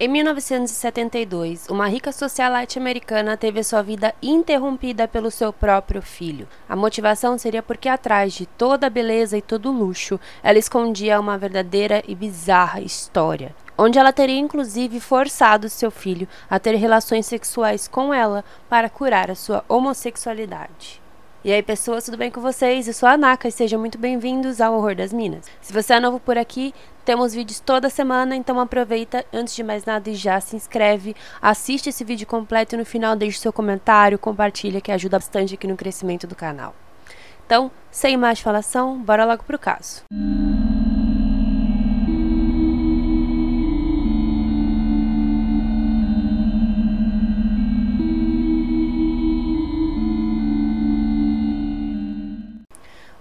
Em 1972, uma rica socialite americana teve sua vida interrompida pelo seu próprio filho. A motivação seria porque atrás de toda a beleza e todo o luxo, ela escondia uma verdadeira e bizarra história onde ela teria inclusive forçado seu filho a ter relações sexuais com ela para curar a sua homossexualidade. E aí, pessoas, tudo bem com vocês? Eu sou a Naka e sejam muito bem-vindos ao Horror das Minas. Se você é novo por aqui, temos vídeos toda semana, então aproveita antes de mais nada e já se inscreve, assiste esse vídeo completo e no final deixe seu comentário, compartilha que ajuda bastante aqui no crescimento do canal. Então, sem mais falação, bora logo pro caso. Música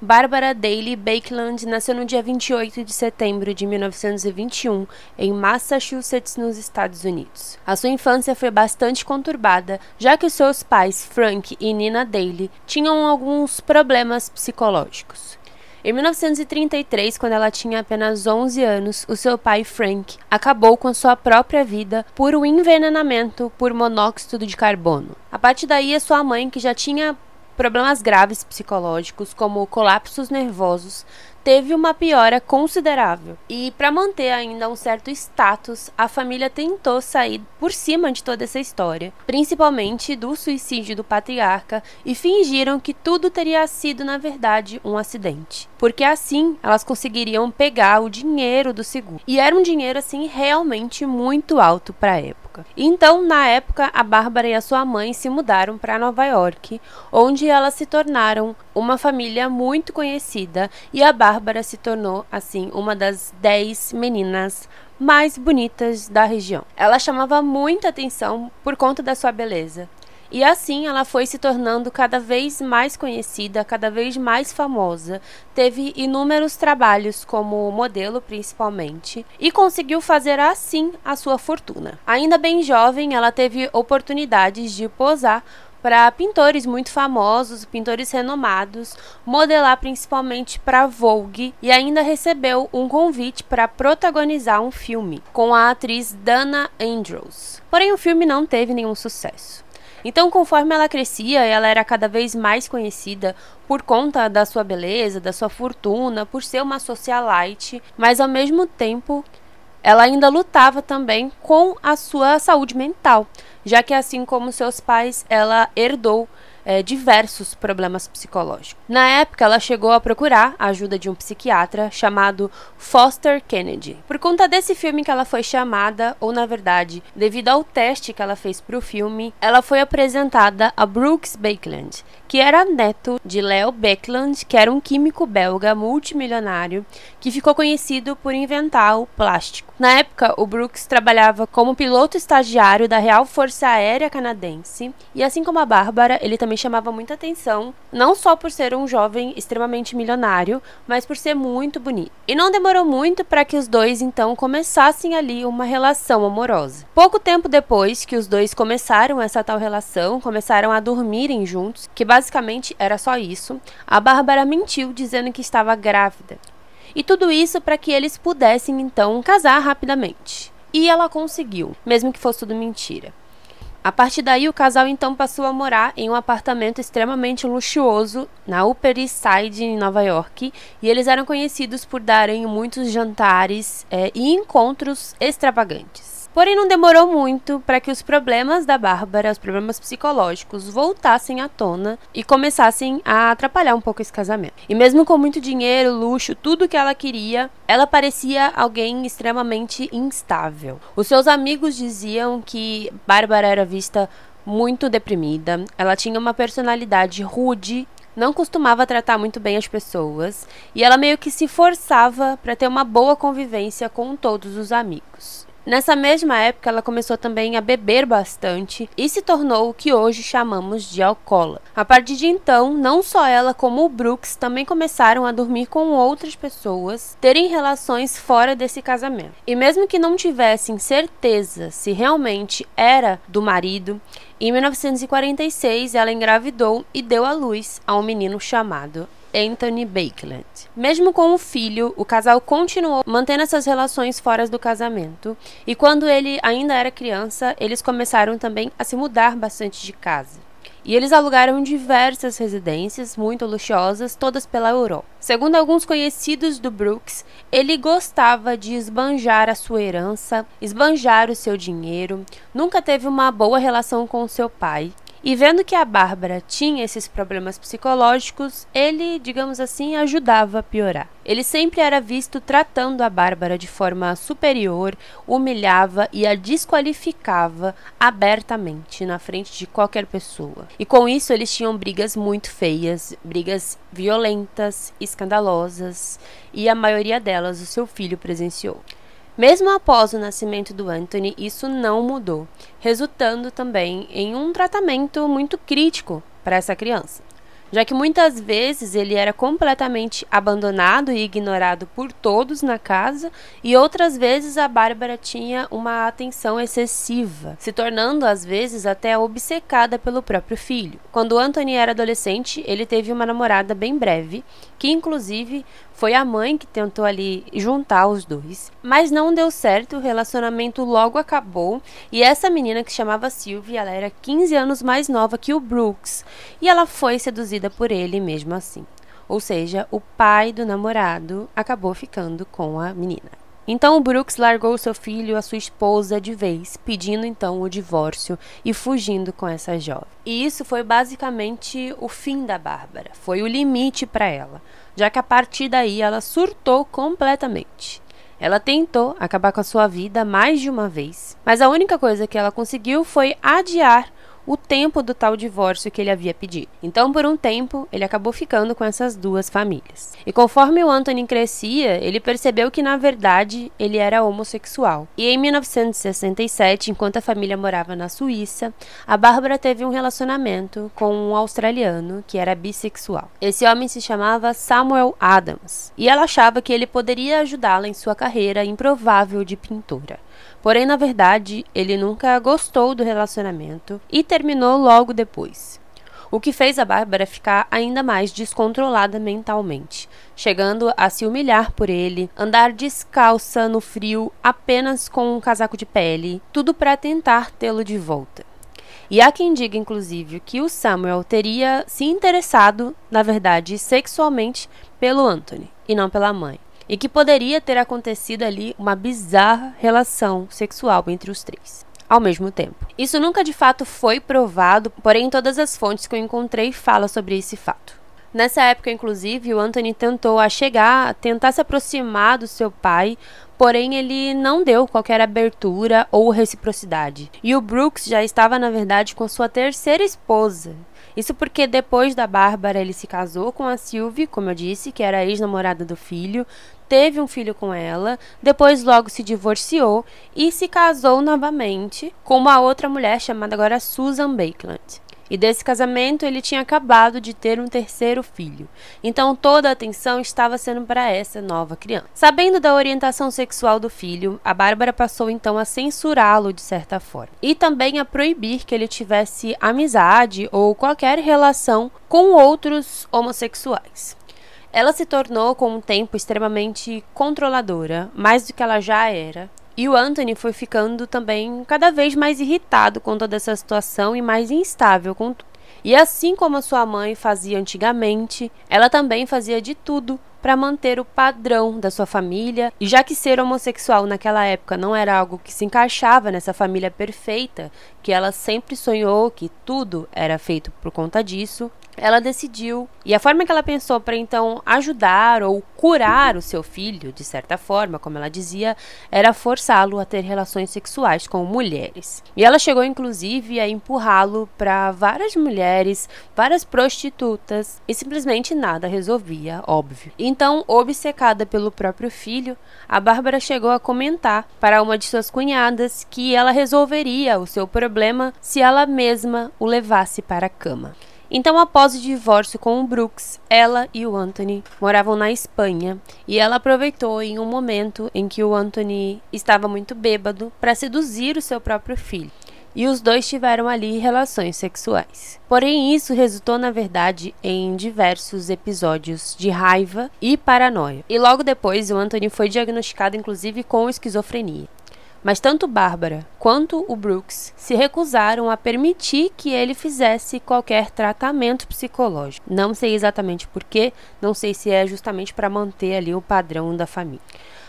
Barbara Daly Bakeland nasceu no dia 28 de setembro de 1921 em Massachusetts, nos Estados Unidos. A sua infância foi bastante conturbada, já que seus pais, Frank e Nina Daly, tinham alguns problemas psicológicos. Em 1933, quando ela tinha apenas 11 anos, o seu pai Frank acabou com sua própria vida por um envenenamento por monóxido de carbono. A partir daí, a sua mãe, que já tinha problemas graves psicológicos, como colapsos nervosos, teve uma piora considerável. E para manter ainda um certo status, a família tentou sair por cima de toda essa história, principalmente do suicídio do patriarca, e fingiram que tudo teria sido na verdade um acidente, porque assim elas conseguiriam pegar o dinheiro do seguro. E era um dinheiro assim realmente muito alto para a época época. Então, na época, a Bárbara e a sua mãe se mudaram para Nova York, onde elas se tornaram uma família muito conhecida e a Bárbara se tornou, assim, uma das 10 meninas mais bonitas da região. Ela chamava muita atenção por conta da sua beleza. E assim ela foi se tornando cada vez mais conhecida, cada vez mais famosa. Teve inúmeros trabalhos como modelo, principalmente, e conseguiu fazer assim a sua fortuna. Ainda bem jovem, ela teve oportunidades de posar para pintores muito famosos, pintores renomados, modelar principalmente para Vogue e ainda recebeu um convite para protagonizar um filme com a atriz Dana Andrews. Porém, o filme não teve nenhum sucesso. Então, conforme ela crescia, ela era cada vez mais conhecida por conta da sua beleza, da sua fortuna, por ser uma socialite, mas ao mesmo tempo ela ainda lutava também com a sua saúde mental, já que assim como seus pais, ela herdou é, diversos problemas psicológicos. Na época, ela chegou a procurar a ajuda de um psiquiatra chamado Foster Kennedy. Por conta desse filme que ela foi chamada, ou na verdade, devido ao teste que ela fez para o filme, ela foi apresentada a Brooks Bakeland, que era neto de Leo Bakeland, que era um químico belga multimilionário que ficou conhecido por inventar o plástico. Na época, o Brooks trabalhava como piloto estagiário da Real Força Aérea Canadense, e assim como a Bárbara, ele também chamava muita atenção, não só por ser um jovem extremamente milionário, mas por ser muito bonito. E não demorou muito para que os dois então começassem ali uma relação amorosa. Pouco tempo depois que os dois começaram essa tal relação, começaram a dormirem juntos, que basicamente era só isso, a Bárbara mentiu dizendo que estava grávida. E tudo isso para que eles pudessem então casar rapidamente. E ela conseguiu, mesmo que fosse tudo mentira. A partir daí, o casal então passou a morar em um apartamento extremamente luxuoso na Upper East Side, em Nova York, e eles eram conhecidos por darem muitos jantares é, e encontros extravagantes. Porém, não demorou muito para que os problemas da Bárbara, os problemas psicológicos, voltassem à tona e começassem a atrapalhar um pouco esse casamento. E mesmo com muito dinheiro, luxo, tudo que ela queria, ela parecia alguém extremamente instável. Os seus amigos diziam que Bárbara era vista muito deprimida, ela tinha uma personalidade rude não costumava tratar muito bem as pessoas e ela meio que se forçava para ter uma boa convivência com todos os amigos. Nessa mesma época, ela começou também a beber bastante e se tornou o que hoje chamamos de alcoólatra. A partir de então, não só ela como o Brooks também começaram a dormir com outras pessoas, terem relações fora desse casamento. E mesmo que não tivessem certeza se realmente era do marido, em 1946 ela engravidou e deu à luz a um menino chamado Anthony Bakeland. Mesmo com o filho, o casal continuou mantendo essas relações fora do casamento, e quando ele ainda era criança, eles começaram também a se mudar bastante de casa. E eles alugaram diversas residências muito luxuosas, todas pela Europa. Segundo alguns conhecidos do Brooks, ele gostava de esbanjar a sua herança, esbanjar o seu dinheiro, nunca teve uma boa relação com seu pai e vendo que a Bárbara tinha esses problemas psicológicos, ele, digamos assim, ajudava a piorar. Ele sempre era visto tratando a Bárbara de forma superior, humilhava e a desqualificava abertamente na frente de qualquer pessoa. E com isso eles tinham brigas muito feias, brigas violentas, escandalosas, e a maioria delas o seu filho presenciou. Mesmo após o nascimento do Anthony, isso não mudou, resultando também em um tratamento muito crítico para essa criança já que muitas vezes ele era completamente abandonado e ignorado por todos na casa, e outras vezes a Bárbara tinha uma atenção excessiva, se tornando às vezes até obcecada pelo próprio filho. Quando Anthony era adolescente, ele teve uma namorada bem breve, que inclusive foi a mãe que tentou ali juntar os dois, mas não deu certo, o relacionamento logo acabou, e essa menina que chamava Sylvie, ela era 15 anos mais nova que o Brooks, e ela foi seduzida por ele mesmo assim. Ou seja, o pai do namorado acabou ficando com a menina. Então o Brooks largou seu filho, a sua esposa, de vez, pedindo então o divórcio e fugindo com essa jovem. E isso foi basicamente o fim da Bárbara, foi o limite para ela, já que a partir daí ela surtou completamente. Ela tentou acabar com a sua vida mais de uma vez, mas a única coisa que ela conseguiu foi adiar o tempo do tal divórcio que ele havia pedido. Então, por um tempo, ele acabou ficando com essas duas famílias. E conforme o Anthony crescia, ele percebeu que na verdade ele era homossexual. E em 1967, enquanto a família morava na Suíça, a Bárbara teve um relacionamento com um australiano que era bissexual. Esse homem se chamava Samuel Adams, e ela achava que ele poderia ajudá-la em sua carreira improvável de pintura. Porém, na verdade, ele nunca gostou do relacionamento e terminou logo depois. O que fez a Bárbara ficar ainda mais descontrolada mentalmente, chegando a se humilhar por ele, andar descalça no frio apenas com um casaco de pele, tudo para tentar tê-lo de volta. E há quem diga, inclusive, que o Samuel teria se interessado, na verdade, sexualmente pelo Anthony e não pela mãe e que poderia ter acontecido ali uma bizarra relação sexual entre os três ao mesmo tempo. Isso nunca de fato foi provado, porém todas as fontes que eu encontrei falam sobre esse fato. Nessa época, inclusive, o Anthony tentou a chegar, tentar se aproximar do seu pai, porém ele não deu qualquer abertura ou reciprocidade. E o Brooks já estava, na verdade, com sua terceira esposa, isso porque depois da Bárbara ele se casou com a Sylvie, como eu disse, que era a ex-namorada do filho, teve um filho com ela, depois logo se divorciou e se casou novamente com uma outra mulher chamada agora Susan Bakeland. E desse casamento ele tinha acabado de ter um terceiro filho. Então toda a atenção estava sendo para essa nova criança. Sabendo da orientação sexual do filho, a Bárbara passou então a censurá-lo de certa forma e também a proibir que ele tivesse amizade ou qualquer relação com outros homossexuais. Ela se tornou com o tempo extremamente controladora, mais do que ela já era, e o Anthony foi ficando também cada vez mais irritado com toda essa situação e mais instável com tudo. E assim como a sua mãe fazia antigamente, ela também fazia de tudo para manter o padrão da sua família. E já que ser homossexual naquela época não era algo que se encaixava nessa família perfeita, que ela sempre sonhou que tudo era feito por conta disso, ela decidiu. E a forma que ela pensou para então ajudar ou Curar o seu filho, de certa forma, como ela dizia, era forçá-lo a ter relações sexuais com mulheres. E ela chegou inclusive a empurrá-lo para várias mulheres, várias prostitutas, e simplesmente nada resolvia, óbvio. Então, obcecada pelo próprio filho, a Bárbara chegou a comentar para uma de suas cunhadas que ela resolveria o seu problema se ela mesma o levasse para a cama. Então, após o divórcio com o Brooks, ela e o Anthony moravam na Espanha e ela aproveitou em um momento em que o Anthony estava muito bêbado para seduzir o seu próprio filho. E os dois tiveram ali relações sexuais. Porém, isso resultou, na verdade, em diversos episódios de raiva e paranoia. E logo depois, o Anthony foi diagnosticado, inclusive, com esquizofrenia. Mas tanto Bárbara quanto o Brooks se recusaram a permitir que ele fizesse qualquer tratamento psicológico. Não sei exatamente porquê, não sei se é justamente para manter ali o padrão da família.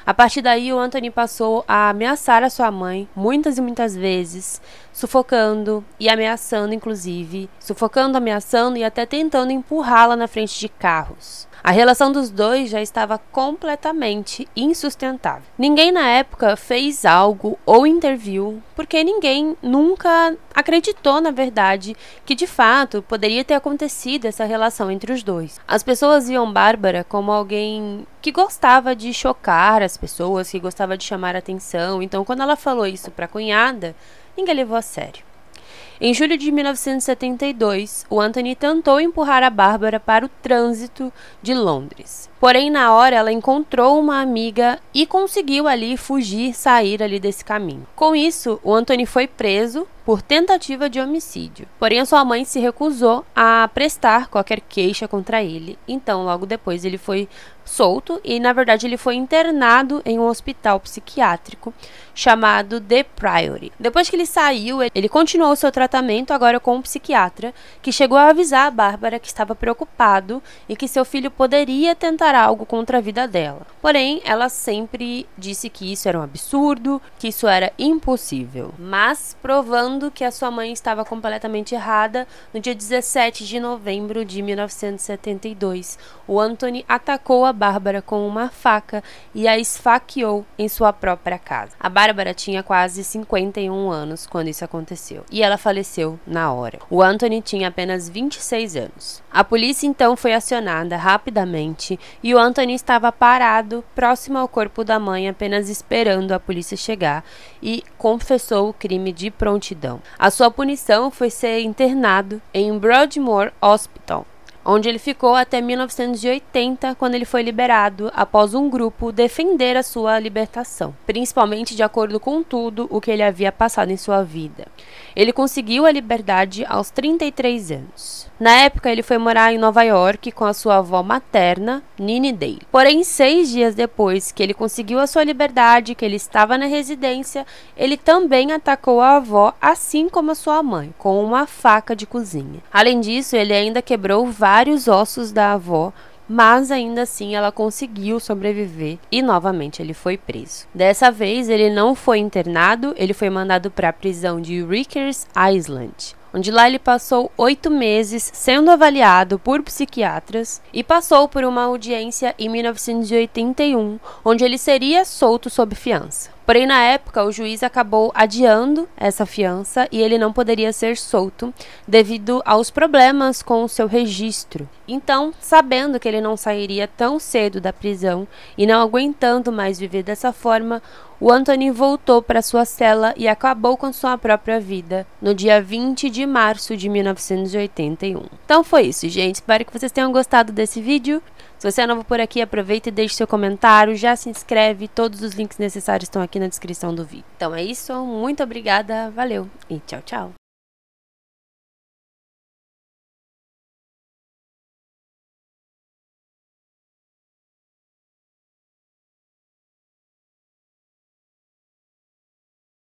A partir daí, o Anthony passou a ameaçar a sua mãe muitas e muitas vezes, sufocando e ameaçando, inclusive, sufocando, ameaçando e até tentando empurrá-la na frente de carros. A relação dos dois já estava completamente insustentável. Ninguém na época fez algo ou interviu, porque ninguém nunca acreditou, na verdade, que de fato poderia ter acontecido essa relação entre os dois. As pessoas viam Bárbara como alguém que gostava de chocar as pessoas, que gostava de chamar atenção, então quando ela falou isso para a cunhada, ninguém levou a sério. Em julho de 1972, o Anthony tentou empurrar a Bárbara para o trânsito de Londres. Porém, na hora ela encontrou uma amiga e conseguiu ali fugir, sair ali desse caminho. Com isso, o Anthony foi preso por tentativa de homicídio. Porém, a sua mãe se recusou a prestar qualquer queixa contra ele. Então, logo depois ele foi solto e na verdade ele foi internado em um hospital psiquiátrico chamado The Priory. Depois que ele saiu, ele continuou seu tratamento agora com um psiquiatra que chegou a avisar a Bárbara que estava preocupado e que seu filho poderia tentar algo contra a vida dela. Porém, ela sempre disse que isso era um absurdo, que isso era impossível. Mas provando que a sua mãe estava completamente errada, no dia 17 de novembro de 1972, o Anthony atacou a Bárbara com uma faca e a esfaqueou em sua própria casa. A Bárbara tinha quase 51 anos quando isso aconteceu e ela faleceu na hora. O Anthony tinha apenas 26 anos. A polícia então foi acionada rapidamente e o Anthony estava parado próximo ao corpo da mãe, apenas esperando a polícia chegar, e confessou o crime de prontidão. A sua punição foi ser internado em Broadmoor Hospital, onde ele ficou até 1980, quando ele foi liberado após um grupo defender a sua libertação, principalmente de acordo com tudo o que ele havia passado em sua vida. Ele conseguiu a liberdade aos 33 anos. Na época, ele foi morar em Nova York com a sua avó materna, Nini Day. Porém, seis dias depois que ele conseguiu a sua liberdade, que ele estava na residência, ele também atacou a avó, assim como a sua mãe, com uma faca de cozinha. Além disso, ele ainda quebrou vários ossos da avó, mas ainda assim ela conseguiu sobreviver e novamente ele foi preso. Dessa vez ele não foi internado, ele foi mandado para a prisão de Rikers Island onde lá ele passou oito meses sendo avaliado por psiquiatras e passou por uma audiência em 1981, onde ele seria solto sob fiança. Porém, na época, o juiz acabou adiando essa fiança e ele não poderia ser solto devido aos problemas com o seu registro. Então, sabendo que ele não sairia tão cedo da prisão e não aguentando mais viver dessa forma, o Anthony voltou para sua cela e acabou com sua própria vida no dia 20 de março de 1981. Então foi isso, gente. Espero que vocês tenham gostado desse vídeo. Se você é novo por aqui, aproveita e deixe seu comentário, já se inscreve, todos os links necessários estão aqui na descrição do vídeo. Então é isso, muito obrigada, valeu e tchau, tchau!